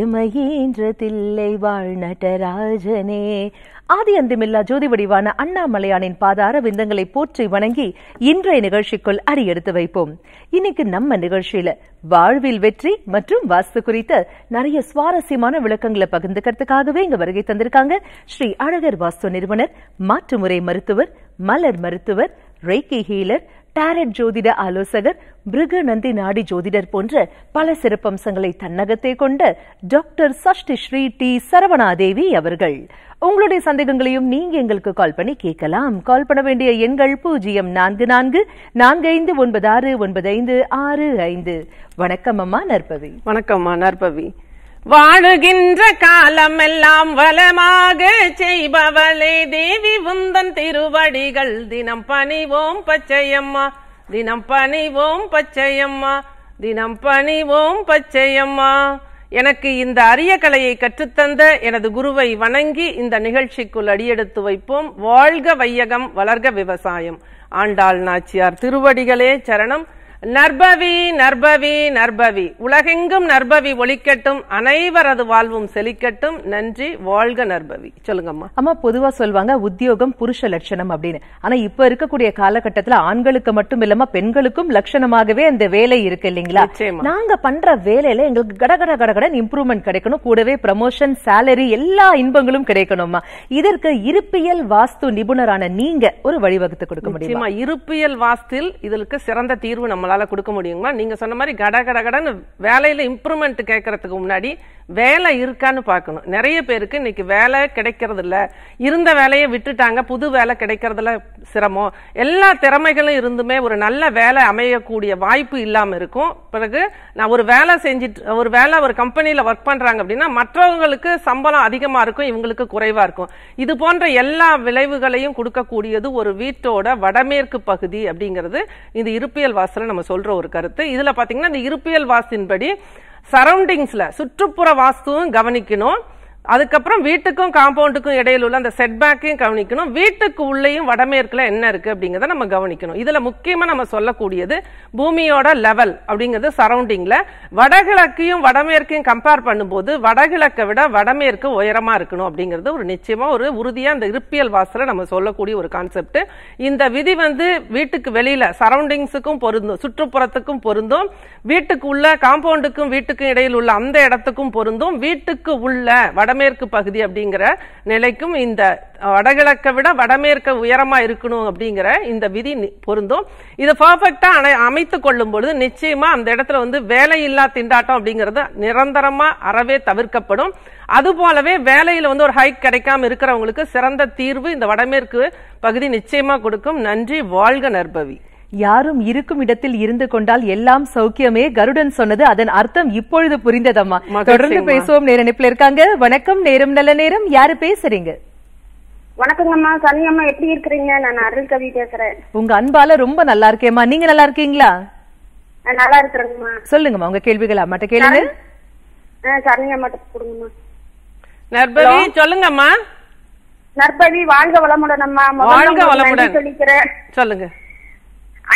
எமகேந்திர தில்லை வாழ் நடராஜனே ஆதி அந்திமில்லா ஜோதி வடிவான அண்ணாமலையானின் பாதார விந்தங்களை போற்றி வணங்கி இன்றைய நிகழ்ச்சிக்குள் அடியெடுத்து வைப்போம் இன்னைக்கு நம்ம நிகழ்ச்சியில வாழ்வில் வெற்றி மற்றும் வாஸ்து குறித்த நிறைய சுவாரஸ்யமான விளக்கங்களை பகிர்ந்துக்கிறதுக்காகவே இங்க வருகை தந்திருக்காங்க ஸ்ரீ அழகர் வாஸ்து நிறுவனர் மாற்றுமுறை மருத்துவர் மலர் மருத்துவர் ரேக்கி ஹீலர் டேரட் ஜோதிட ஆலோசகர் பிருக நந்தி நாடி ஜோதிடர் போன்ற பல சிறப்பம்சங்களை தன்னகத்தே கொண்ட டாக்டர் சஷ்டி ஸ்ரீ டி சரவணாதேவி அவர்கள் உங்களுடைய சந்தேகங்களையும் நீங்க எங்களுக்கு கால் பண்ணி கேட்கலாம் கால் பண்ண வேண்டிய எண்கள் பூஜ்ஜியம் நான்கு நான்கு நான்கு ஐந்து ஒன்பது ஆறு ஒன்பது ஐந்து ஆறு ஐந்து வணக்கம் அம்மா நற்பவி வணக்கம்மா நற்பவி வாழுகின்ற காலமெல்லாம் வளமாக செய்பவளே தேவி உந்தன் திருவடிகள் தினம் பணிவோம் பச்சையம்மா தினம் பணிவோம் பச்சையம்மா தினம் பணிவோம் பச்சையம்மா எனக்கு இந்த அரிய கலையை கற்றுத்தந்த எனது குருவை வணங்கி இந்த நிகழ்ச்சிக்குள் அடியெடுத்து வைப்போம் வாழ்க வையகம் வளர்க விவசாயம் ஆண்டாள் நாச்சியார் திருவடிகளே சரணம் நர்பவி நர்பவி நர்பவி உலகெங்கும் நர்பவி ஒழிக்கட்டும் அனைவரது வாழ்வும் செழிக்கட்டும் நன்றி வாழ்க நர்பவி சொல்லுங்கம்மா அம்மா பொதுவா சொல்லுவாங்க உத்தியோகம் புருஷ லட்சணம் அப்படின்னு ஆனா இப்ப இருக்கக்கூடிய காலகட்டத்துல ஆண்களுக்கு மட்டும் இல்லாம பெண்களுக்கும் லட்சணமாகவே அந்த வேலை இருக்கு இல்லைங்களா நாங்க பண்ற வேலையில எங்களுக்கு கடகட கடகடன் இம்ப்ரூவ்மெண்ட் கிடைக்கணும் கூடவே ப்ரமோஷன் சேலரி எல்லா இன்பங்களும் கிடைக்கணும்மா இதற்கு இருப்பியல் வாஸ்து நிபுணரான நீங்க ஒரு வழிவகுத்து கொடுக்க முடியுமா இருப்பியல் வாஸ்தில் இதற்கு சிறந்த தீர்வு நம்ம நம்மளால் கொடுக்க முடியுமா நீங்கள் சொன்ன மாதிரி கட கட கடன்னு வேலையில் இம்ப்ரூவ்மெண்ட் கேட்குறதுக்கு முன்னாடி வேலை இருக்கான்னு பார்க்கணும் நிறைய பேருக்கு இன்னைக்கு வேலை கிடைக்கிறது இல்லை இருந்த வேலையை விட்டுட்டாங்க புது வேலை கிடைக்கிறதுல சிரமம் எல்லா திறமைகளும் இருந்துமே ஒரு நல்ல வேலை அமையக்கூடிய வாய்ப்பு இல்லாமல் இருக்கும் பிறகு நான் ஒரு வேலை செஞ்சுட்டு ஒரு வேலை ஒரு கம்பெனியில் ஒர்க் பண்ணுறாங்க அப்படின்னா மற்றவங்களுக்கு சம்பளம் அதிகமாக இருக்கும் இவங்களுக்கு குறைவாக இருக்கும் இது போன்ற எல்லா விளைவுகளையும் கொடுக்கக்கூடியது ஒரு வீட்டோட வடமேற்கு பகுதி அப்படிங்கிறது இந்த இருப்பியல் வாசலை நம்ம சொல்கிற ஒரு கருத்து இதில் பார்த்தீங்கன்னா இந்த இருப்பியல் வாசின்படி சரௌண்டிங்ஸில் சுற்றுப்புற வாஸ்துவும் கவனிக்கணும் அதுக்கப்புறம் வீட்டுக்கும் காம்பவுண்டுக்கும் இடையில் உள்ள அந்த செட்பேக்கையும் கவனிக்கணும் வீட்டுக்கு உள்ளேயும் வடமேற்குல என்ன இருக்கு அப்படிங்கிறத நம்ம கவனிக்கணும் இதுல முக்கியமா நம்ம சொல்லக்கூடியது பூமியோட லெவல் அப்படிங்கிறது சரௌண்டிங்ல வடகிழக்கையும் வடமேற்கையும் கம்பேர் பண்ணும்போது வடகிழக்கை விட வடமேற்கு உயரமா இருக்கணும் அப்படிங்கிறது ஒரு நிச்சயமா ஒரு உறுதியா அந்த இருப்பியல் வாசல நம்ம சொல்லக்கூடிய ஒரு கான்செப்ட் இந்த விதி வந்து வீட்டுக்கு வெளியில சரௌண்டிங்ஸுக்கும் பொருந்தும் சுற்றுப்புறத்துக்கும் பொருந்தும் வீட்டுக்கு உள்ள காம்பவுண்டுக்கும் வீட்டுக்கும் இடையில் உள்ள அந்த இடத்துக்கும் பொருந்தும் வீட்டுக்கு உள்ள வட வடமேற்கு பகுதி அப்படிங்கிற நிலைக்கும் இந்த வடகிழக்கை விட வடமேற்க உயரமா இருக்கணும் அப்படிங்கிற இந்த விதி பொருந்தும் இதை பர்ஃபெக்டா அமைத்து கொள்ளும் பொழுது நிச்சயமா அந்த இடத்துல வந்து வேலையில்லா திண்டாட்டம் அப்படிங்கிறது நிரந்தரமா அறவே தவிர்க்கப்படும் அது போலவே வேலையில வந்து ஒரு ஹைக் கிடைக்காம இருக்கிறவங்களுக்கு சிறந்த தீர்வு இந்த வடமேற்கு பகுதி நிச்சயமா கொடுக்கும் நன்றி வாழ்க நற்பவி யாரும் இருக்கும் இடத்தில் இருந்து கொண்டால் எல்லாம் சௌக்கியமே கருடன் சொன்னது அதன் அர்த்தம் இப்பொழுது புரிந்ததம்மா தொடர்ந்து பேசுவோம் நேர இருக்காங்க வணக்கம் நேரம் நல்ல நேரம் யாரு பேசுறீங்க வணக்கங்கம்மா சனியம்மா எப்படி இருக்கிறீங்க நான் அருள் கவி பேசுறேன் உங்க அன்பால ரொம்ப நல்லா இருக்கேம்மா நீங்க நல்லா இருக்கீங்களா நல்லா இருக்கிறேங்கம்மா சொல்லுங்கம்மா உங்க கேள்விகள் அம்மாட்ட கேளுங்க சரணியம்மாட்ட கொடுங்கம்மா நர்பவி சொல்லுங்கம்மா நற்பவி வாழ்க வளமுடன் அம்மா வாழ்க வளமுடன் சொல்லிக்கிறேன் சொல்லுங்க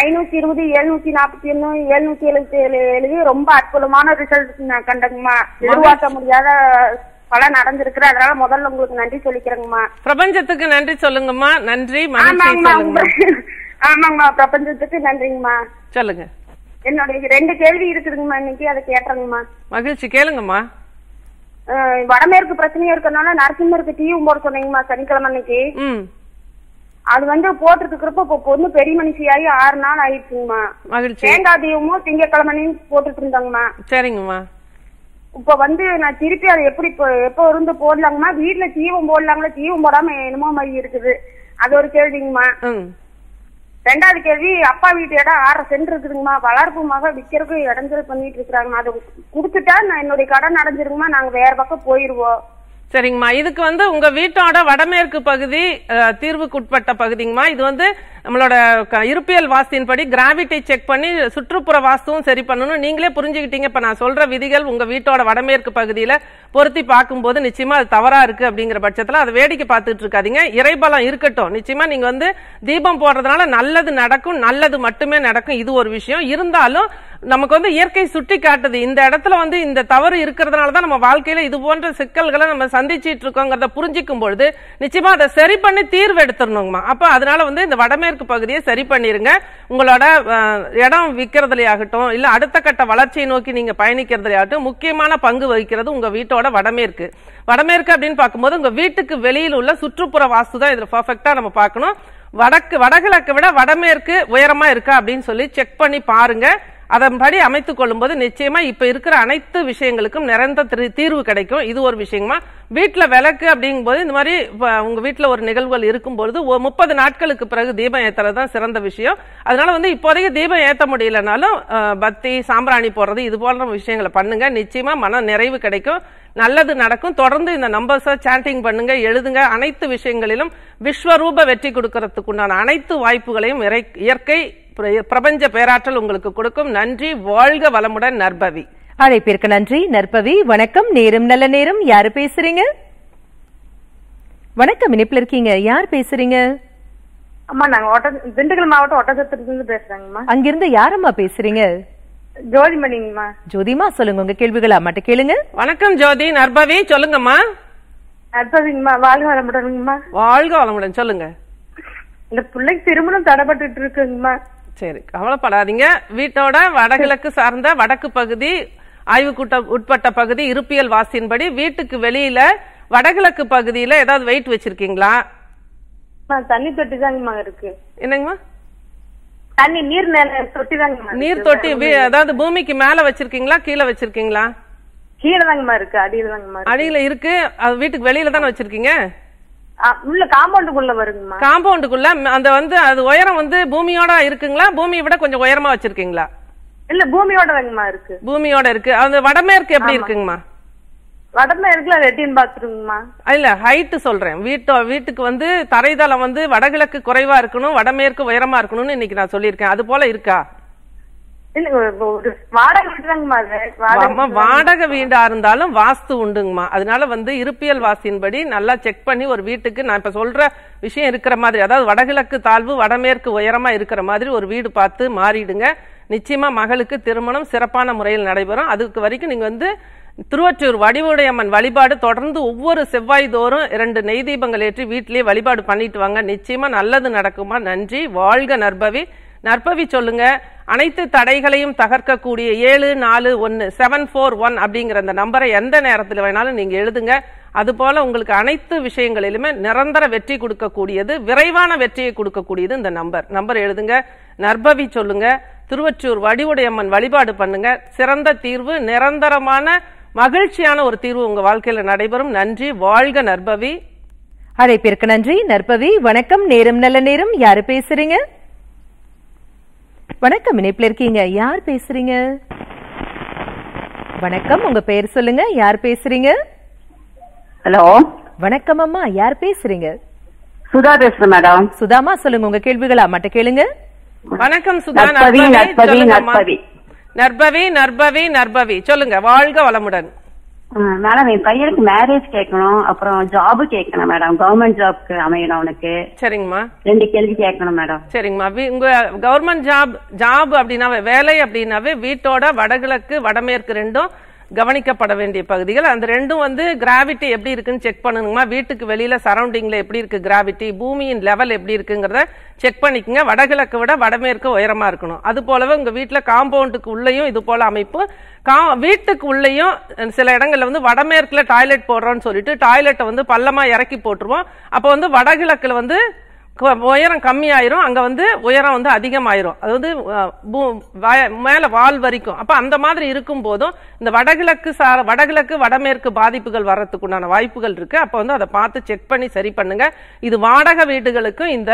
ஐநூத்தி இருபது எழுநூத்தி நாற்பத்தி ஒண்ணு எழுநூத்தி எழுபத்தி ஏழு எழுதி ரொம்ப அற்புதமான ரிசல்ட் கண்டங்கம்மா எதிர்பார்க்க முடியாத பல நடந்திருக்கு அதனால முதல்ல உங்களுக்கு நன்றி சொல்லிக்கிறேங்கம்மா பிரபஞ்சத்துக்கு நன்றி சொல்லுங்கம்மா நன்றி ஆமாங்கம்மா பிரபஞ்சத்துக்கு நன்றிங்கம்மா சொல்லுங்க என்னுடைய ரெண்டு கேள்வி இருக்குதுங்கம்மா இன்னைக்கு அதை கேட்டுறேங்கம்மா மகிழ்ச்சி கேளுங்கம்மா வடமேற்கு பிரச்சனையா இருக்கனால நரசிம்மருக்கு டீ போட சொன்னீங்கம்மா சனிக்கிழமை அன்னைக்கு அது வந்து போட்டுட்டு இருக்கிறப்ப இப்ப பொண்ணு பெரிய மனுஷியாயி ஆறு நாள் ஆயிடுச்சுங்கம்மா மகிழ்ச்சி தேங்காய் தீபமும் திங்கக்கிழமையும் போட்டுட்டு இருந்தாங்கம்மா சரிங்கம்மா இப்ப வந்து நான் திருப்பி அதை எப்படி எப்ப இருந்து போடலாங்கம்மா வீட்டுல தீவம் போடலாங்களா தீவம் போடாம என்னமோ மாதிரி இருக்குது அது ஒரு கேள்விங்கம்மா ரெண்டாவது கேள்வி அப்பா வீட்டு இடம் ஆறரை சென்ட் இருக்குதுங்கம்மா வளர்ப்பு மக விற்கிறதுக்கு இடைஞ்சல் பண்ணிட்டு இருக்கிறாங்க அதை குடுத்துட்டா நான் என்னுடைய கடன் அடைஞ்சிருங்கம்மா நாங்க வேற பக்கம் போயிருவோம் சரிங்கம்மா இதுக்கு வந்து உங்க வீட்டோட வடமேற்கு பகுதி தீர்வுக்குட்பட்ட பகுதிங்கம்மா இது வந்து நம்மளோட இருப்பியல் படி கிராவிட்டி செக் பண்ணி சுற்றுப்புற வாஸ்துவும் சரி பண்ணணும் நீங்களே புரிஞ்சுக்கிட்டீங்க இப்போ நான் சொல்ற விதிகள் உங்க வீட்டோட வடமேற்கு பகுதியில் பொருத்தி பார்க்கும்போது நிச்சயமா அது தவறா இருக்கு அப்படிங்கிற பட்சத்தில் அதை வேடிக்கை பார்த்துட்டு இருக்காதிங்க இறைபலம் இருக்கட்டும் நிச்சயமா நீங்க வந்து தீபம் போடுறதுனால நல்லது நடக்கும் நல்லது மட்டுமே நடக்கும் இது ஒரு விஷயம் இருந்தாலும் நமக்கு வந்து இயற்கை சுட்டி காட்டுது இந்த இடத்துல வந்து இந்த தவறு இருக்கிறதுனால தான் நம்ம வாழ்க்கையில இது போன்ற சிக்கல்களை நம்ம சந்திச்சுட்டு இருக்கோங்கிறத புரிஞ்சிக்கும் பொழுது நிச்சயமா அதை சரி பண்ணி தீர்வு எடுத்துடணுங்கம்மா அப்போ அதனால வந்து இந்த வடமே மேற்கு பகுதியை சரி பண்ணிருங்க உங்களோட இடம் ஆகட்டும் இல்ல அடுத்த கட்ட வளர்ச்சியை நோக்கி நீங்க ஆகட்டும் முக்கியமான பங்கு வகிக்கிறது உங்க வீட்டோட வடமேற்கு வடமேற்கு அப்படின்னு பார்க்கும்போது உங்க வீட்டுக்கு வெளியில் உள்ள சுற்றுப்புற வாஸ்து தான் இதுல பர்ஃபெக்டா நம்ம பார்க்கணும் வடக்கு வடகிழக்கு விட வடமேற்கு உயரமா இருக்கா அப்படின்னு சொல்லி செக் பண்ணி பாருங்க அதன்படி அமைத்துக் போது நிச்சயமா இப்ப இருக்கிற அனைத்து விஷயங்களுக்கும் நிரந்த தீர்வு கிடைக்கும் இது ஒரு விஷயமா வீட்டுல விளக்கு அப்படிங்கும் போது இந்த மாதிரி உங்க வீட்டுல ஒரு நிகழ்வுகள் இருக்கும்பொழுது ஒரு முப்பது நாட்களுக்கு பிறகு தீபம் ஏத்துறதுதான் சிறந்த விஷயம் அதனால வந்து இப்போதைக்கு தீபம் ஏத்த முடியலனாலும் பத்தி சாம்பிராணி போடுறது இது போன்ற விஷயங்களை பண்ணுங்க நிச்சயமா மன நிறைவு கிடைக்கும் நல்லது நடக்கும் தொடர்ந்து இந்த நம்பர்ஸை சாண்டிங் பண்ணுங்க எழுதுங்க அனைத்து விஷயங்களிலும் விஸ்வரூப வெற்றி கொடுக்கறதுக்குண்டான அனைத்து வாய்ப்புகளையும் இயற்கை பிரபஞ்ச பேராற்றல் உங்களுக்கு கொடுக்கும் நன்றி வாழ்க வளமுடன் நற்பவி அழைப்பிற்கு நன்றி நற்பவி வணக்கம் நேரம் நல்ல நேரம் யாரு பேசுறீங்க வணக்கம் இணைப்புல இருக்கீங்க யார் பேசுறீங்க அம்மா நாங்க ஓட்ட திண்டுக்கல் மாவட்டம் ஒட்டச்சத்திரத்துல பேசுறாங்கம்மா அங்கிருந்து யாரம்மா பேசுறீங்க ஜோதிமணிங்கம்மா ஜோதிமா சொல்லுங்க உங்க கேள்விகளா மட்டும் கேளுங்க வணக்கம் ஜோதி நர்பவி சொல்லுங்கம்மா நர்பவிங்கம்மா வாழ்க வளமுடனுங்கம்மா வாழ்க வளமுடன் சொல்லுங்க இந்த பிள்ளைக்கு திருமணம் தடைப்பட்டு இருக்குங்கம்மா சரி கவலைப்படாதீங்க வீட்டோட வடகிழக்கு சார்ந்த வடக்கு பகுதி ஆய்வுக்கூட்ட உட்பட்ட பகுதி இருப்பியல் வாசியின்படி வீட்டுக்கு வெளியில வடகிழக்கு பகுதியில ஏதாவது வெயிட் வச்சிருக்கீங்களா தண்ணி தொட்டி இருக்கு என்னங்கம்மா தண்ணி நீர் தொட்டி நீர் தொட்டி அதாவது பூமிக்கு மேல வச்சிருக்கீங்களா கீழே வச்சிருக்கீங்களா கீழே தாங்கம்மா இருக்கு அடியில தாங்கம்மா அடியில இருக்கு வீட்டுக்கு வெளியில தானே வச்சிருக்கீங்க உள்ள காம்பவுண்டுக்குள்ள வருங்கம்மா காம்பவுண்டுக்குள்ள அந்த வந்து அது உயரம் வந்து பூமியோட இருக்குங்களா பூமியை விட கொஞ்சம் உயரமா வச்சிருக்கீங்களா இல்ல பூமியோட இருக்கு பூமியோட இருக்கு அந்த வடமேற்கு எப்படி இருக்குங்கம்மா வடமேற்குல லெட்டின் பாத்ரூம்மா இல்ல ஹைட் சொல்றேன் வீட்டு வீட்டுக்கு வந்து தரைதளம் வந்து வடகிழக்கு குறைவா இருக்கணும் வடமேற்கு உயரமா இருக்கணும்னு இன்னைக்கு நான் சொல்லியிருக்கேன் அது போல இருக்கா வாடகை வீடா இருந்தாலும் வாஸ்து உண்டுங்கம்மா அதனால வந்து இருப்பியல் வாசியின்படி நல்லா செக் பண்ணி ஒரு வீட்டுக்கு நான் இப்ப சொல்ற விஷயம் இருக்கிற மாதிரி அதாவது வடகிழக்கு தாழ்வு வடமேற்கு உயரமா இருக்கிற மாதிரி ஒரு வீடு பார்த்து மாறிடுங்க நிச்சயமா மகளுக்கு திருமணம் சிறப்பான முறையில் நடைபெறும் அதுக்கு வரைக்கும் நீங்க வந்து திருவற்றூர் வடிவுடையம்மன் வழிபாடு தொடர்ந்து ஒவ்வொரு செவ்வாய் தோறும் இரண்டு நெய் தீபங்கள் ஏற்றி வீட்டிலேயே வழிபாடு பண்ணிட்டு வாங்க நிச்சயமா நல்லது நடக்குமா நன்றி வாழ்க நற்பவி நற்பவி சொல்லுங்க அனைத்து தடைகளையும் தகர்க்கக்கூடிய ஏழு நாலு ஒன்று செவன் ஃபோர் ஒன் அப்படிங்கிற அந்த நம்பரை எந்த நேரத்தில் வேணாலும் நீங்கள் எழுதுங்க அதுபோல் உங்களுக்கு அனைத்து விஷயங்களிலுமே நிரந்தர வெற்றி கொடுக்கக்கூடியது விரைவான வெற்றியை கொடுக்கக்கூடியது இந்த நம்பர் நம்பர் எழுதுங்க நர்பவி சொல்லுங்க திருவச்சூர் வடிவுடையம்மன் வழிபாடு பண்ணுங்க சிறந்த தீர்வு நிரந்தரமான மகிழ்ச்சியான ஒரு தீர்வு உங்கள் வாழ்க்கையில் நடைபெறும் நன்றி வாழ்க நர்பவி அழைப்பிற்கு நன்றி நற்பவி வணக்கம் நேரம் நல்ல நேரம் யாரு பேசுறீங்க வணக்கம் இணைப்பில் இருக்கீங்க யார் பேசுறீங்க வணக்கம் உங்க பேர் சொல்லுங்க யார் பேசுறீங்க ஹலோ வணக்கம் அம்மா யார் பேசுறீங்க சுதா பேசுறேன் மேடம் சுதாமா சொல்லுங்க உங்க கேள்விகளா மட்டும் கேளுங்க வணக்கம் சுதா நற்பவி நற்பவி நற்பவி நற்பவி சொல்லுங்க வாழ்க வளமுடன் மேடம் என் பையனுக்கு மேரேஜ் கேட்கணும் அப்புறம் ஜாப் கேட்கணும் மேடம் கவர்மெண்ட் ஜாப்க்கு அமையணும் அவனுக்கு சரிங்கம்மா ரெண்டு கேள்வி கேட்கணும் மேடம் சரிங்கம்மா உங்க கவர்மெண்ட் ஜாப் ஜாப் அப்படின்னாவே வேலை அப்படின்னாவே வீட்டோட வடகிழக்கு வடமேற்கு ரெண்டும் கவனிக்கப்பட வேண்டிய பகுதிகள் அந்த ரெண்டும் வந்து கிராவிட்டி எப்படி இருக்குன்னு செக் பண்ணணுமா வீட்டுக்கு வெளியில சரௌண்டிங்ல எப்படி இருக்கு கிராவிட்டி பூமியின் லெவல் எப்படி இருக்குங்கிறத செக் பண்ணிக்கங்க வடகிழக்கு விட வடமேற்கு உயரமா இருக்கணும் அது போலவே உங்க வீட்டில் காம்பவுண்டுக்கு உள்ளேயும் இது போல அமைப்பு கா வீட்டுக்கு உள்ளேயும் சில இடங்கள்ல வந்து வடமேற்குல டாய்லெட் போடுறோம்னு சொல்லிட்டு டாய்லெட்டை வந்து பள்ளமா இறக்கி போட்டுருவோம் அப்போ வந்து வடகிழக்குல வந்து உயரம் கம்மியாயிரும் அங்கே வந்து உயரம் வந்து அதிகமாயிரும் அது வந்து மேலே வால் வரைக்கும் அப்போ அந்த மாதிரி இருக்கும் போதும் இந்த வடகிழக்கு சா வடகிழக்கு வடமேற்கு பாதிப்புகள் வர்றதுக்கு உண்டான வாய்ப்புகள் இருக்கு அப்போ வந்து அதை பார்த்து செக் பண்ணி சரி பண்ணுங்க இது வாடகை வீடுகளுக்கும் இந்த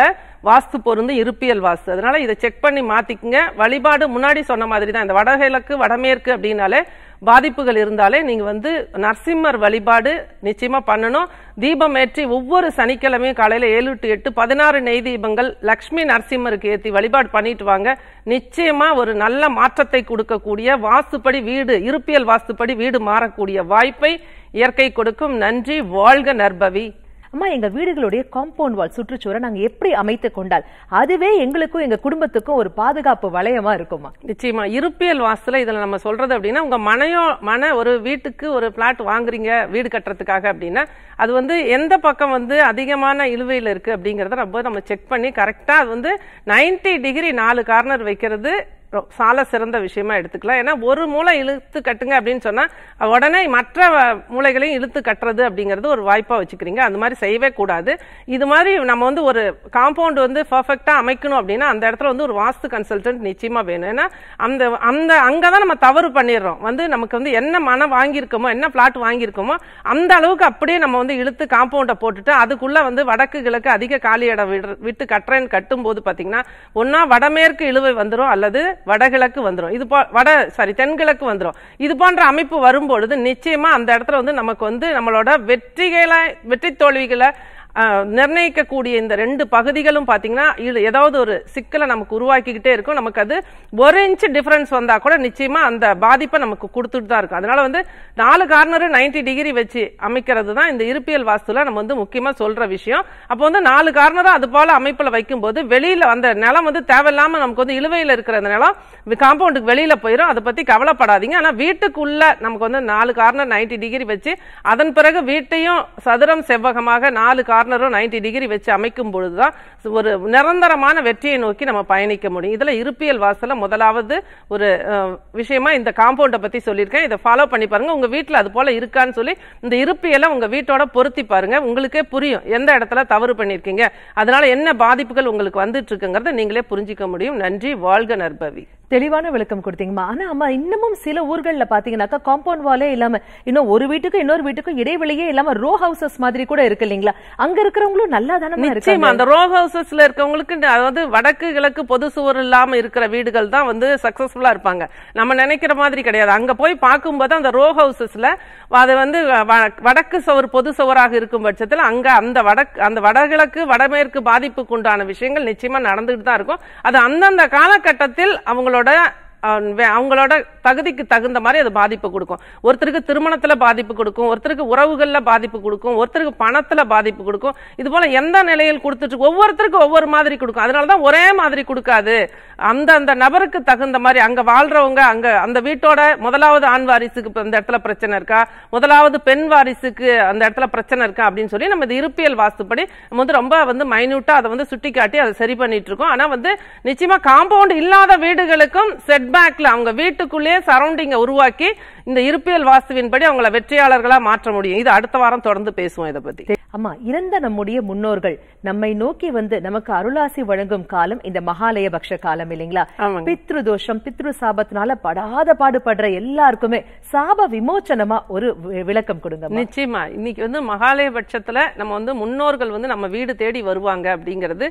வாஸ்து பொருந்து இருப்பியல் வாஸ்து அதனால இதை செக் பண்ணி மாத்திக்கங்க வழிபாடு முன்னாடி சொன்ன மாதிரி தான் இந்த வடகிழக்கு வடமேற்கு அப்படின்னாலே பாதிப்புகள் இருந்தாலே நீங்கள் வந்து நரசிம்மர் வழிபாடு நிச்சயமாக பண்ணணும் தீபம் ஏற்றி ஒவ்வொரு சனிக்கிழமையும் காலையில் ஏழு டு எட்டு பதினாறு நெய் தீபங்கள் லக்ஷ்மி நரசிம்மருக்கு ஏற்றி வழிபாடு பண்ணிட்டு வாங்க நிச்சயமாக ஒரு நல்ல மாற்றத்தை கொடுக்கக்கூடிய வாஸ்துப்படி வீடு இருப்பியல் வாஸ்துப்படி வீடு மாறக்கூடிய வாய்ப்பை இயற்கை கொடுக்கும் நன்றி வாழ்க நற்பவி அம்மா எங்க வீடுகளுடைய காம்பவுண்ட் வால் சுற்றுச்சூழல் நாங்க எப்படி அமைத்து கொண்டால் அதுவே எங்களுக்கும் எங்க குடும்பத்துக்கும் ஒரு பாதுகாப்பு வளையமா இருக்குமா நிச்சயமா இருப்பியல் வாஸ்துல இதுல நம்ம சொல்றது அப்படின்னா உங்க மனையோ மன ஒரு வீட்டுக்கு ஒரு பிளாட் வாங்குறீங்க வீடு கட்டுறதுக்காக அப்படின்னா அது வந்து எந்த பக்கம் வந்து அதிகமான இழுவையில் இருக்கு அப்படிங்கறத ரொம்ப நம்ம செக் பண்ணி கரெக்டா அது வந்து நைன்டி டிகிரி நாலு கார்னர் வைக்கிறது சால சிறந்த விஷயமா எடுத்துக்கலாம் ஏன்னா ஒரு மூளை இழுத்து கட்டுங்க அப்படின்னு சொன்னால் உடனே மற்ற மூளைகளையும் இழுத்து கட்டுறது அப்படிங்கிறது ஒரு வாய்ப்பாக வச்சுக்கிறீங்க அந்த மாதிரி செய்யவே கூடாது இது மாதிரி நம்ம வந்து ஒரு காம்பவுண்ட் வந்து பர்ஃபெக்டாக அமைக்கணும் அப்படின்னா அந்த இடத்துல வந்து ஒரு வாஸ்து கன்சல்டன்ட் நிச்சயமாக வேணும் ஏன்னா அந்த அந்த அங்கே தான் நம்ம தவறு பண்ணிடுறோம் வந்து நமக்கு வந்து என்ன மனம் வாங்கியிருக்கோமோ என்ன பிளாட் வாங்கியிருக்கோமோ அந்த அளவுக்கு அப்படியே நம்ம வந்து இழுத்து காம்பவுண்டை போட்டுட்டு அதுக்குள்ளே வந்து வடக்கு கிழக்கு அதிக காலி இடம் விட்டு கட்டுறேன்னு கட்டும்போது பார்த்தீங்கன்னா ஒன்றா வடமேற்கு இழுவை வந்துடும் அல்லது வடகிழக்கு வந்துடும் இது போ வட சாரி தென்கிழக்கு வந்துடும் இது போன்ற அமைப்பு வரும்பொழுது நிச்சயமா அந்த இடத்துல வந்து நமக்கு வந்து நம்மளோட வெற்றிகளை வெற்றி தோல்விகளை நிர்ணயிக்கக்கூடிய இந்த ரெண்டு பகுதிகளும் பார்த்தீங்கன்னா ஏதாவது ஒரு சிக்கலை நமக்கு உருவாக்கிக்கிட்டே இருக்கும் நமக்கு அது ஒரு இன்ச் டிஃபரன்ஸ் வந்தால் கூட நிச்சயமாக அந்த பாதிப்பை நமக்கு கொடுத்துட்டு தான் இருக்கும் அதனால வந்து நாலு கார்னரும் நைன்டி டிகிரி வச்சு அமைக்கிறது தான் இந்த இருப்பியல் வாஸ்துல நம்ம வந்து முக்கியமாக சொல்கிற விஷயம் அப்போ வந்து நாலு கார்னரும் அது போல் அமைப்பில் வைக்கும்போது வெளியில் அந்த நிலம் வந்து தேவையில்லாமல் நமக்கு வந்து இழுவையில் இருக்கிற அந்த நிலம் காம்பவுண்டுக்கு வெளியில் போயிடும் அதை பற்றி கவலைப்படாதீங்க ஆனால் வீட்டுக்குள்ள நமக்கு வந்து நாலு கார்னர் நைன்டி டிகிரி வச்சு அதன் பிறகு வீட்டையும் சதுரம் செவ்வகமாக நாலு கார்னர் கார்னரும் நைன்டி டிகிரி வச்சு அமைக்கும் பொழுது தான் ஒரு நிரந்தரமான வெற்றியை நோக்கி நம்ம பயணிக்க முடியும் இதில் இருப்பியல் வாசலில் முதலாவது ஒரு விஷயமா இந்த காம்பவுண்டை பற்றி சொல்லியிருக்கேன் இதை ஃபாலோ பண்ணி பாருங்க உங்கள் வீட்டில் அது போல் இருக்கான்னு சொல்லி இந்த இருப்பியலை உங்கள் வீட்டோட பொருத்தி பாருங்க உங்களுக்கே புரியும் எந்த இடத்துல தவறு பண்ணியிருக்கீங்க அதனால என்ன பாதிப்புகள் உங்களுக்கு வந்துட்டு இருக்குங்கிறத நீங்களே புரிஞ்சிக்க முடியும் நன்றி வாழ்க நற்பவி தெளிவான விளக்கம் கொடுத்தீங்கம்மா ஆனா அம்மா இன்னமும் சில ஊர்கள்ல பாத்தீங்கன்னாக்கா காம்பவுண்ட் வாலே இல்லாம இன்னும் ஒரு வீட்டுக்கு இன்னொரு வீட்டுக்கும் இடைவெளியே இல்லாம ரோ ஹவுசஸ் மாதிரி கூட இருக்கு இல்லைங்களா அங்க இருக்கிறவங்களும் நல்லா தானே நிச்சயமா அந்த ரோ ஹவுசஸ்ல இருக்கவங்களுக்கு அதாவது வடக்கு கிழக்கு பொது சுவர் இல்லாம இருக்கிற வீடுகள் தான் வந்து சக்சஸ்ஃபுல்லா இருப்பாங்க நம்ம நினைக்கிற மாதிரி கிடையாது அங்க போய் பார்க்கும்போது அந்த ரோ ஹவுசஸ்ல அது வந்து வடக்கு சுவர் பொது சுவராக இருக்கும் பட்சத்தில் அங்க அந்த வடக்கு அந்த வடகிழக்கு வடமேற்கு பாதிப்புக்கு உண்டான விஷயங்கள் நிச்சயமா நடந்துட்டு தான் இருக்கும் அது அந்தந்த காலகட்டத்தில் அவங்களோட அவங்களோட அவங்களோட தகுதிக்கு தகுந்த மாதிரி அது பாதிப்பு கொடுக்கும் ஒருத்தருக்கு திருமணத்தில் பாதிப்பு கொடுக்கும் ஒருத்தருக்கு உறவுகளில் பாதிப்பு கொடுக்கும் ஒருத்தருக்கு பணத்தில் பாதிப்பு கொடுக்கும் இது போல் எந்த நிலையில் கொடுத்துட்டு ஒவ்வொருத்தருக்கும் ஒவ்வொரு மாதிரி கொடுக்கும் அதனால தான் ஒரே மாதிரி கொடுக்காது அந்த அந்த நபருக்கு தகுந்த மாதிரி அங்கே வாழ்கிறவங்க அங்கே அந்த வீட்டோட முதலாவது ஆண் வாரிசுக்கு அந்த இடத்துல பிரச்சனை இருக்கா முதலாவது பெண் வாரிசுக்கு அந்த இடத்துல பிரச்சனை இருக்கா அப்படின்னு சொல்லி நம்ம இது இருப்பியல் வாஸ்துப்படி நம்ம வந்து ரொம்ப வந்து மைன்யூட்டாக அதை வந்து சுட்டி காட்டி அதை சரி பண்ணிட்டு இருக்கோம் ஆனால் வந்து நிச்சயமாக காம்பவுண்ட் இல்லாத வீடுகளுக்கும் செட்பேக்கில் அவங்க வீட்டுக்குள்ளேயே சரௌண்டிங்கை உருவாக்கி இந்த இருப்பியல் வாஸ்துவின்படி அவங்கள வெற்றியாளர்களா மாற்ற முடியும் இது அடுத்த வாரம் தொடர்ந்து பேசுவோம் இதை பத்தி ஆமா இறந்த நம்முடைய முன்னோர்கள் நம்மை நோக்கி வந்து நமக்கு அருளாசி வழங்கும் காலம் இந்த மகாலய பக்ஷ காலம் இல்லைங்களா பித்ரு தோஷம் பித்ரு சாபத்தினால படாத பாடுபடுற எல்லாருக்குமே சாப விமோச்சனமா ஒரு விளக்கம் கொடுங்க நிச்சயமா இன்னைக்கு வந்து மகாலய பட்சத்துல நம்ம வந்து முன்னோர்கள் வந்து நம்ம வீடு தேடி வருவாங்க அப்படிங்கிறது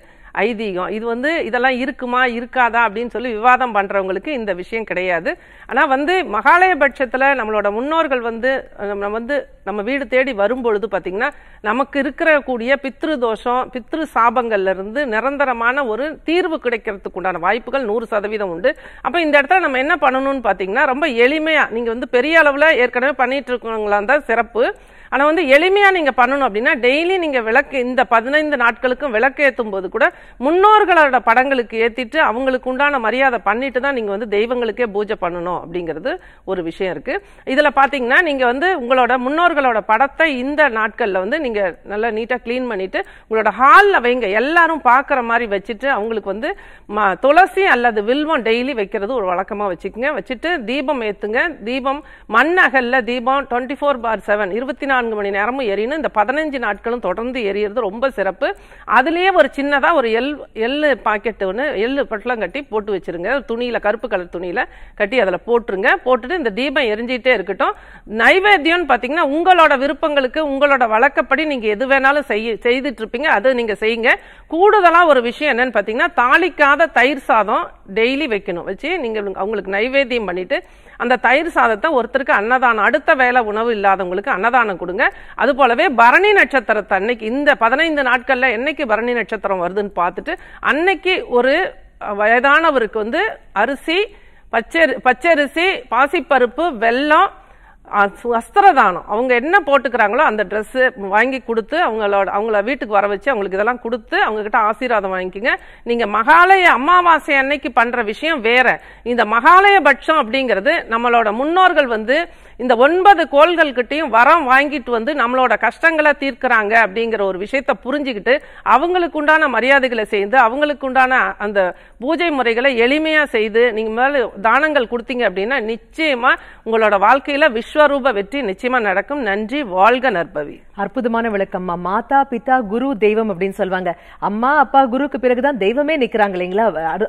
ஐதீகம் இது வந்து இதெல்லாம் இருக்குமா இருக்காதா அப்படின்னு சொல்லி விவாதம் பண்றவங்களுக்கு இந்த விஷயம் கிடையாது ஆனால் வந்து மகாலய பட்சத்தில் நம்மளோட முன்னோர்கள் வந்து நம்ம வந்து நம்ம வீடு தேடி வரும்பொழுது பார்த்திங்கன்னா நமக்கு இருக்கிற கூடிய பித்ரு தோஷம் பித்ரு சாபங்கள்லேருந்து நிரந்தரமான ஒரு தீர்வு கிடைக்கிறதுக்கு உண்டான வாய்ப்புகள் நூறு சதவீதம் உண்டு அப்போ இந்த இடத்துல நம்ம என்ன பண்ணணும்னு பார்த்தீங்கன்னா ரொம்ப எளிமையாக நீங்கள் வந்து பெரிய அளவில் ஏற்கனவே பண்ணிட்டு இருக்கவங்களா இருந்தால் சிறப்பு ஆனால் வந்து எளிமையாக நீங்கள் பண்ணணும் அப்படின்னா டெய்லி நீங்கள் விளக்கு இந்த பதினைந்து நாட்களுக்கும் விளக்கு ஏற்றும் போது கூட முன்னோர்களோட படங்களுக்கு ஏற்றிட்டு அவங்களுக்கு உண்டான மரியாதை பண்ணிட்டு தான் நீங்கள் வந்து தெய்வங்களுக்கே பூஜை பண்ணணும் அப்படிங்கிறது ஒரு விஷயம் இருக்குது இதில் பார்த்தீங்கன்னா நீங்கள் வந்து உங்களோட முன்னோர்களோட படத்தை இந்த நாட்களில் வந்து நீங்கள் நல்லா நீட்டாக க்ளீன் பண்ணிவிட்டு உங்களோட ஹாலில் வைங்க எல்லாரும் பார்க்குற மாதிரி வச்சுட்டு அவங்களுக்கு வந்து ம துளசி அல்லது வில்வம் டெய்லி வைக்கிறது ஒரு வழக்கமாக வச்சுக்கோங்க வச்சுட்டு தீபம் ஏற்றுங்க தீபம் மண் அகல்ல தீபம் டுவெண்ட்டி ஃபோர் பார் செவன் இருபத்தி நான்கு மணி நேரமும் எரியணும் இந்த பதினஞ்சு நாட்களும் தொடர்ந்து எரியறது ரொம்ப சிறப்பு அதுலேயே ஒரு சின்னதாக ஒரு எல் எள்ளு பாக்கெட்டு ஒன்று எள்ளு பட்டலம் கட்டி போட்டு வச்சுருங்க துணியில் கருப்பு கலர் துணியில் கட்டி அதில் போட்டுருங்க போட்டுட்டு இந்த தீபம் எரிஞ்சிட்டே இருக்கட்டும் நைவேத்தியம்னு பார்த்தீங்கன்னா உங்களோட விருப்பங்களுக்கு உங்களோட வழக்கப்படி நீங்கள் எது வேணாலும் செய்ய செய்துட்டு இருப்பீங்க அது நீங்கள் செய்யுங்க கூடுதலாக ஒரு விஷயம் என்னன்னு பார்த்தீங்கன்னா தாளிக்காத தயிர் சாதம் டெய்லி வைக்கணும் வச்சு நீங்கள் அவங்களுக்கு நைவேத்தியம் பண்ணிட்டு அந்த தயிர் சாதத்தை ஒருத்தருக்கு அன்னதானம் அடுத்த வேலை உணவு இல்லாதவங்களுக்கு அன்னதானம் கொடுங்க அது போலவே பரணி நட்சத்திரத்தை அன்னைக்கு இந்த பதினைந்து நாட்களில் என்னைக்கு பரணி நட்சத்திரம் வருதுன்னு பார்த்துட்டு அன்னைக்கு ஒரு வயதானவருக்கு வந்து அரிசி பச்சரி பச்சரிசி பாசிப்பருப்பு வெல்லம் அஸ்திரதானம் அவங்க என்ன போட்டுக்கிறாங்களோ அந்த ட்ரெஸ்ஸு வாங்கி கொடுத்து அவங்களோட அவங்கள வீட்டுக்கு வர வச்சு அவங்களுக்கு இதெல்லாம் கொடுத்து அவங்கக்கிட்ட ஆசீர்வாதம் வாங்கிக்கோங்க நீங்கள் மகாலய அமாவாசை அன்னைக்கு பண்ணுற விஷயம் வேற இந்த மகாலய பட்சம் அப்படிங்கிறது நம்மளோட முன்னோர்கள் வந்து இந்த ஒன்பது கோள்கள்கிட்டையும் வரம் வாங்கிட்டு வந்து நம்மளோட கஷ்டங்களை தீர்க்கிறாங்க அப்படிங்கிற ஒரு விஷயத்த புரிஞ்சுக்கிட்டு அவங்களுக்கு உண்டான மரியாதைகளை செய்து அவங்களுக்கு உண்டான அந்த பூஜை முறைகளை எளிமையாக செய்து நீங்கள் மேலே தானங்கள் கொடுத்தீங்க அப்படின்னா நிச்சயமாக உங்களோட வாழ்க்கையில் விஸ்வரூப வெற்றி நிச்சயமாக நடக்கும் நன்றி வாழ்க நற்பவி அற்புதமான விளக்கம் மாதா பிதா குரு தெய்வம் அப்படின்னு சொல்லுவாங்க அம்மா அப்பா குருக்கு பிறகுதான் தெய்வமே நிக்கிறாங்க இல்லைங்களா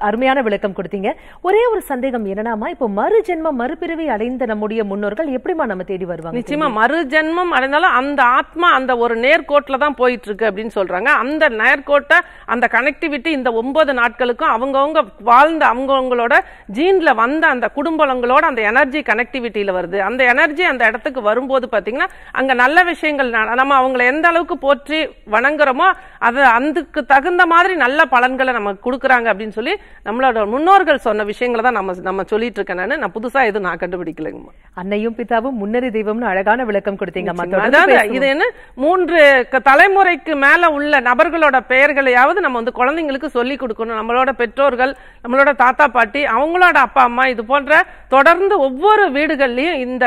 அருமையான விளக்கம் கொடுத்தீங்க ஒரே ஒரு சந்தேகம் என்னன்னாமா இப்போ மறு ஜென்மம் மறுபிறவி அடைந்த நம்முடைய முன்னோர்கள் எப்படிமா நம்ம தேடி வருவாங்க நிச்சயமா மறு ஜென்மம் அடைந்தாலும் அந்த ஆத்மா அந்த ஒரு நேர்கோட்டில் தான் போயிட்டு இருக்கு அப்படின்னு சொல்றாங்க அந்த நேர்கோட்டை அந்த கனெக்டிவிட்டி இந்த ஒன்பது நாட்களுக்கும் அவங்கவுங்க வாழ்ந்த அவங்கவுங்களோட ஜீன்ல வந்த அந்த குடும்பங்களோட அந்த எனர்ஜி கனெக்டிவிட்டியில வருது அந்த எனர்ஜி அந்த இடத்துக்கு வரும்போது பாத்தீங்கன்னா அங்க நல்ல விஷயங்கள் நம்ம அவங்கள எந்த அளவுக்கு போற்றி வணங்குறோமோ அது அதுக்கு தகுந்த மாதிரி நல்ல பலன்களை நமக்கு கொடுக்குறாங்க அப்படின்னு சொல்லி நம்மளோட முன்னோர்கள் சொன்ன விஷயங்களை தான் நம்ம நம்ம சொல்லிட்டு இருக்கேன் நான் புதுசாக எதுவும் நான் கண்டுபிடிக்கலைங்கம்மா அன்னையும் பிதாவும் முன்னறி தெய்வம்னு அழகான விளக்கம் கொடுத்தீங்க இது என்ன மூன்று தலைமுறைக்கு மேல உள்ள நபர்களோட பெயர்களையாவது நம்ம வந்து குழந்தைங்களுக்கு சொல்லி கொடுக்கணும் நம்மளோட பெற்றோர்கள் நம்மளோட தாத்தா பாட்டி அவங்களோட அப்பா அம்மா இது போன்ற தொடர்ந்து ஒவ்வொரு வீடுகள்லையும் இந்த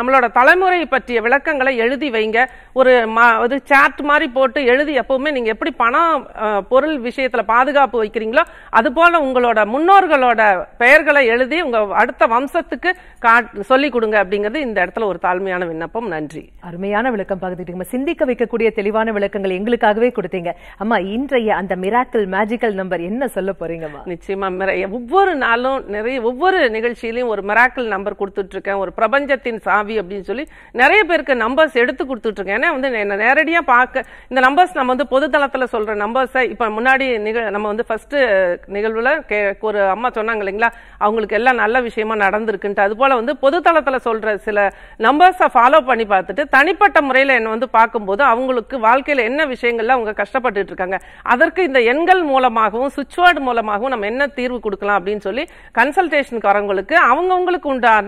நம்மளோட தலைமுறை பற்றிய விளக்கங்களை எழுதி வைங்க ஒரு ஒரு மா ஒரு சாட் மாதிரி போட்டு எழுதி எப்பவுமே நீங்கள் எப்படி பணம் பொருள் விஷயத்தில் பாதுகாப்பு வைக்கிறீங்களோ அது போல உங்களோட முன்னோர்களோட பெயர்களை எழுதி உங்கள் அடுத்த வம்சத்துக்கு சொல்லி சொல்லிக் கொடுங்க அப்படிங்கிறது இந்த இடத்துல ஒரு தாழ்மையான விண்ணப்பம் நன்றி அருமையான விளக்கம் பகிர்ந்துட்டீங்க சிந்திக்க வைக்கக்கூடிய தெளிவான விளக்கங்கள் எங்களுக்காகவே கொடுத்தீங்க அம்மா இன்றைய அந்த மிராக்கிள் மேஜிக்கல் நம்பர் என்ன சொல்ல போறீங்கம்மா நிச்சயமா ஒவ்வொரு நாளும் நிறைய ஒவ்வொரு நிகழ்ச்சியிலையும் ஒரு மிராக்கிள் நம்பர் கொடுத்துட்டு இருக்கேன் ஒரு பிரபஞ்சத்தின் சாவி அப்படின்னு சொல்லி நிறைய பேருக்கு நம்பர்ஸ் எடுத்து கொடுத்துட்டு இருக்கேன் வந்து நேரடியாக பார்க்க இந்த நம்பர்ஸ் நம்ம வந்து பொதுத்தளத்தில் சொல்கிற நம்பர்ஸை இப்போ முன்னாடி நிகழ் நம்ம வந்து ஃபஸ்ட்டு நிகழ்வில் கே ஒரு அம்மா சொன்னாங்க இல்லைங்களா அவங்களுக்கு எல்லாம் நல்ல விஷயமா நடந்திருக்குன்ட்டு அதுபோல் வந்து பொதுத்தளத்தில் சொல்கிற சில நம்பர்ஸை ஃபாலோ பண்ணி பார்த்துட்டு தனிப்பட்ட முறையில் என்னை வந்து பார்க்கும்போது அவங்களுக்கு வாழ்க்கையில் என்ன விஷயங்கள்ல அவங்க கஷ்டப்பட்டுட்டு இருக்காங்க அதற்கு இந்த எண்கள் மூலமாகவும் சுவிட்ச் வேர்டு மூலமாகவும் நம்ம என்ன தீர்வு கொடுக்கலாம் அப்படின்னு சொல்லி கன்சல்டேஷனுக்கு வரவங்களுக்கு அவங்கவுங்களுக்கு உண்டான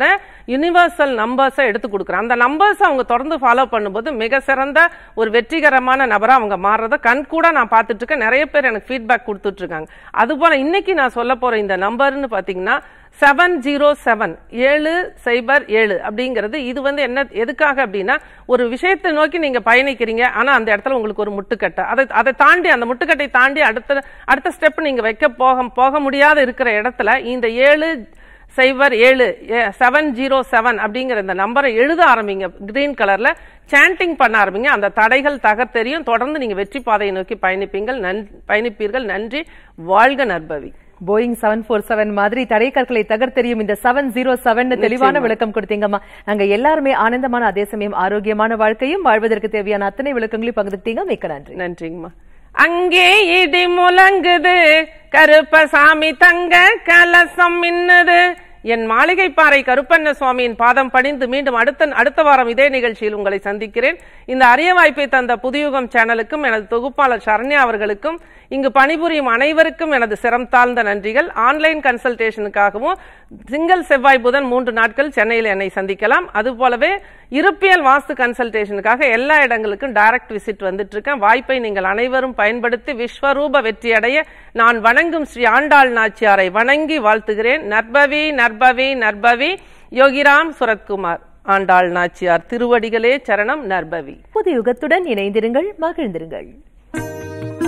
யூனிவர்சல் நம்பர்ஸை எடுத்து கொடுக்குறேன் அந்த நம்பர்ஸை அவங்க தொடர்ந்து ஃபாலோ பண்ணும்போது மிக சிறந்த சிறந்த ஒரு வெற்றிகரமான நபராக அவங்க மாறுறத கண் கூட நான் பார்த்துட்டு இருக்கேன் நிறைய பேர் எனக்கு ஃபீட்பேக் கொடுத்துட்டு இருக்காங்க அதுபோல் இன்னைக்கு நான் சொல்ல போகிற இந்த நம்பர்னு பார்த்தீங்கன்னா செவன் ஜீரோ செவன் ஏழு சைபர் ஏழு அப்படிங்கிறது இது வந்து என்ன எதுக்காக அப்படின்னா ஒரு விஷயத்தை நோக்கி நீங்கள் பயணிக்கிறீங்க ஆனால் அந்த இடத்துல உங்களுக்கு ஒரு முட்டுக்கட்டை அதை அதை தாண்டி அந்த முட்டுக்கட்டை தாண்டி அடுத்த அடுத்த ஸ்டெப் நீங்கள் வைக்க போக போக முடியாத இருக்கிற இடத்துல இந்த ஏழு சைபர் ஏழு செவன் ஜீரோ செவன் அப்படிங்கிற இந்த நம்பரை எழுத ஆரம்பிங்க கிரீன் கலர்ல சாண்டிங் பண்ண ஆரம்பிங்க அந்த தடைகள் தகர்த்தெறியும் தொடர்ந்து நீங்க வெற்றி பாதையை நோக்கி பயணிப்பீங்கள் நன் பயணிப்பீர்கள் நன்றி வாழ்க நற்பவி போயிங் செவன் போர் செவன் மாதிரி தடைக்கற்களை தகர்த்தெரியும் இந்த செவன் ஜீரோ செவன் தெளிவான விளக்கம் கொடுத்தீங்கம்மா நாங்க எல்லாருமே ஆனந்தமான அதே சமயம் ஆரோக்கியமான வாழ்க்கையும் வாழ்வதற்கு தேவையான அத்தனை விளக்கங்களையும் பகிர்ந்துட்டீங்க மிக்க நன்றி நன்றிங்கம்மா அங்கே இடி முழங்குது கருப்பசாமி தங்க கலசம் மின்னுது என் மாளிகைப்பாறை கருப்பண்ண சுவாமியின் பாதம் பணிந்து மீண்டும் அடுத்த அடுத்த வாரம் இதே நிகழ்ச்சியில் உங்களை சந்திக்கிறேன் இந்த அரிய வாய்ப்பை தந்த புதியுகம் சேனலுக்கும் எனது தொகுப்பாளர் சரண்யா அவர்களுக்கும் இங்கு பணிபுரியும் அனைவருக்கும் எனது சிரம் தாழ்ந்த நன்றிகள் ஆன்லைன் கன்சல்டேஷனுக்காகவும் சிங்கள் செவ்வாய் புதன் மூன்று நாட்கள் சென்னையில் என்னை சந்திக்கலாம் அதுபோலவே இருப்பியல் வாஸ்து கன்சல்டேஷனுக்காக எல்லா இடங்களுக்கும் டைரக்ட் விசிட் வந்துட்டு இருக்கேன் வாய்ப்பை நீங்கள் அனைவரும் பயன்படுத்தி விஸ்வரூப வெற்றியடைய நான் வணங்கும் ஸ்ரீ ஆண்டாள் நாச்சியாரை வணங்கி வாழ்த்துகிறேன் நற்பவி நற் நற்பவி நற்பவி யோகிராம் சுரத்குமார் ஆண்டாள் நாச்சியார் திருவடிகளே சரணம் நற்பவி புது யுகத்துடன் இணைந்திருங்கள் மகிழ்ந்திருங்கள்